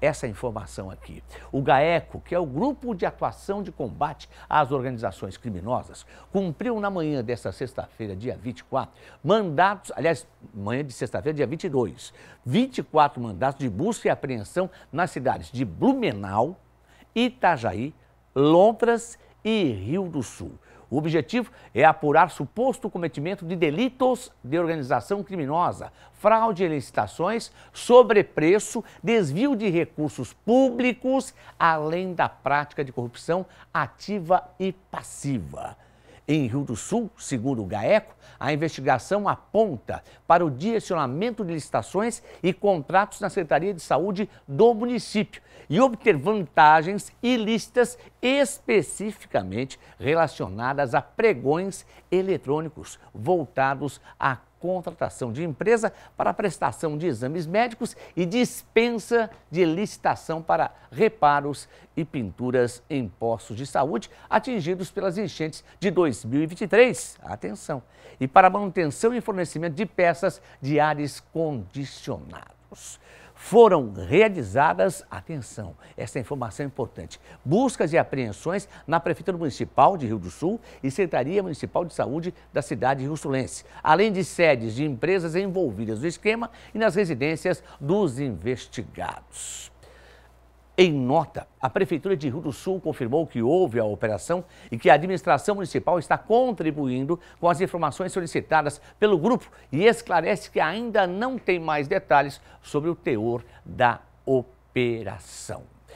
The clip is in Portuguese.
essa informação aqui. O GAECO, que é o Grupo de Atuação de Combate às Organizações Criminosas, cumpriu na manhã desta sexta-feira, dia 24, mandatos, aliás, manhã de sexta-feira, dia 22, 24 mandatos de busca e apreensão nas cidades de Blumenau, Itajaí, Londras e Rio do Sul. O objetivo é apurar suposto cometimento de delitos de organização criminosa, fraude em licitações, sobrepreço, desvio de recursos públicos, além da prática de corrupção ativa e passiva. Em Rio do Sul, segundo o GAECO, a investigação aponta para o direcionamento de licitações e contratos na Secretaria de Saúde do município e obter vantagens ilícitas especificamente relacionadas a pregões eletrônicos voltados à contratação de empresa para prestação de exames médicos e dispensa de licitação para reparos e pinturas em postos de saúde atingidos pelas enchentes de 2023. Atenção! E para manutenção e fornecimento de peças de ares condicionados foram realizadas, atenção, essa informação é importante, buscas e apreensões na Prefeitura Municipal de Rio do Sul e Secretaria Municipal de Saúde da cidade rio-sulense, além de sedes de empresas envolvidas no esquema e nas residências dos investigados. Em nota, a Prefeitura de Rio do Sul confirmou que houve a operação e que a administração municipal está contribuindo com as informações solicitadas pelo grupo e esclarece que ainda não tem mais detalhes sobre o teor da operação.